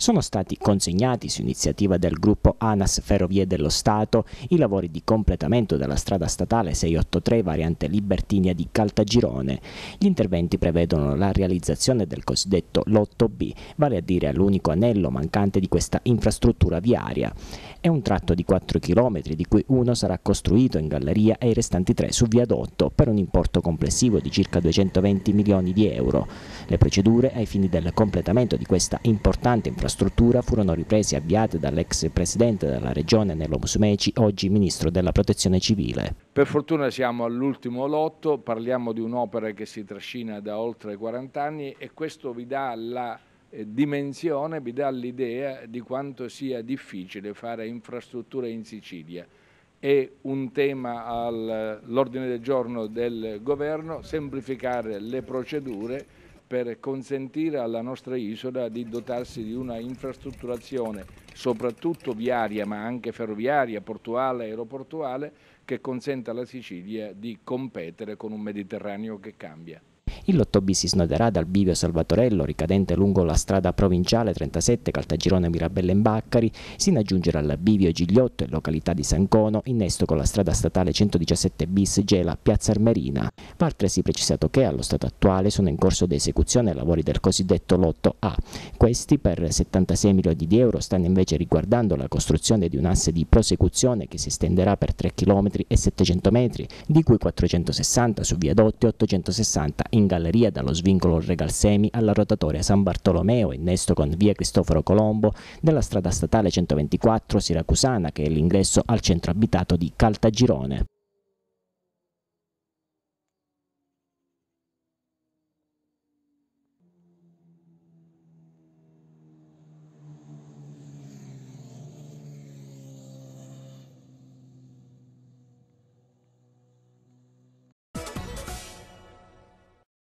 sono stati consegnati su iniziativa del gruppo ANAS Ferrovie dello Stato i lavori di completamento della strada statale 683 variante Libertinia di Caltagirone. Gli interventi prevedono la realizzazione del cosiddetto lotto B, vale a dire l'unico anello mancante di questa infrastruttura viaria. È un tratto di 4 km, di cui uno sarà costruito in galleria e i restanti tre su viadotto, per un importo complessivo di circa 220 milioni di euro. Le procedure ai fini del completamento di questa importante infrastruttura struttura furono riprese e avviate dall'ex presidente della regione Nello Musumeci, oggi ministro della protezione civile. Per fortuna siamo all'ultimo lotto, parliamo di un'opera che si trascina da oltre 40 anni e questo vi dà la eh, dimensione, vi dà l'idea di quanto sia difficile fare infrastrutture in Sicilia. È un tema all'ordine del giorno del governo, semplificare le procedure per consentire alla nostra isola di dotarsi di una infrastrutturazione, soprattutto viaria, ma anche ferroviaria, portuale, aeroportuale, che consenta alla Sicilia di competere con un Mediterraneo che cambia. Il lotto B si snoderà dal bivio Salvatorello, ricadente lungo la strada provinciale 37 Caltagirone Mirabella Imbaccari, sino a giungere al bivio Gigliotto e località di Sancono, innesto con la strada statale 117 bis Gela Piazza Armerina. Va altresì precisato che allo stato attuale sono in corso di esecuzione lavori del cosiddetto lotto A. Questi per 76 milioni di euro stanno invece riguardando la costruzione di un asse di prosecuzione che si estenderà per 3 km e 700 metri, di cui 460 su viadotti e 860 in galleria galleria dallo svincolo Regalsemi alla rotatoria San Bartolomeo, innesto con via Cristoforo Colombo, nella strada statale 124 Siracusana che è l'ingresso al centro abitato di Caltagirone.